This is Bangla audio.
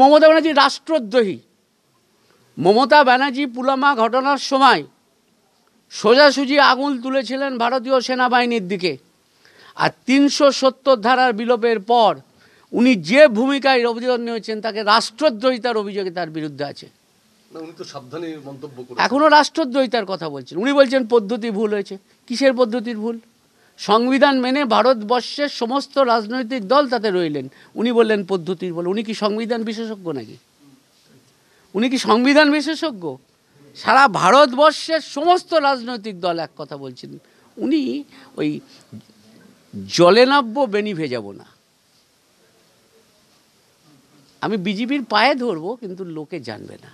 মমতা ব্যানার্জি রাষ্ট্রদ্রোহী মমতা ব্যানার্জি পুলামা ঘটনার সময় সোজাসুজি আগুল তুলেছিলেন ভারতীয় সেনাবাহিনীর দিকে আর তিনশো সত্তর ধারার বিলোপের পর উনি যে ভূমিকায় অভিযোগ নিয়েছেন তাকে রাষ্ট্রদ্রোহিতার অভিযোগে তার বিরুদ্ধে আছে এখনও রাষ্ট্রদ্রোহিতার কথা বলছেন উনি বলছেন পদ্ধতি ভুল হয়েছে কিসের পদ্ধতির ভুল সংবিধান মেনে ভারতবর্ষের সমস্ত রাজনৈতিক দল তাতে রইলেন উনি বললেন পদ্ধতির বলে উনি কি সংবিধান বিশেষজ্ঞ নাকি উনি কি সংবিধান বিশেষজ্ঞ সারা ভারতবর্ষের সমস্ত রাজনৈতিক দল এক কথা বলছেন উনি ওই জলে নাব্য বেনি ভেজাবো না আমি বিজেপির পায়ে ধরবো কিন্তু লোকে জানবে না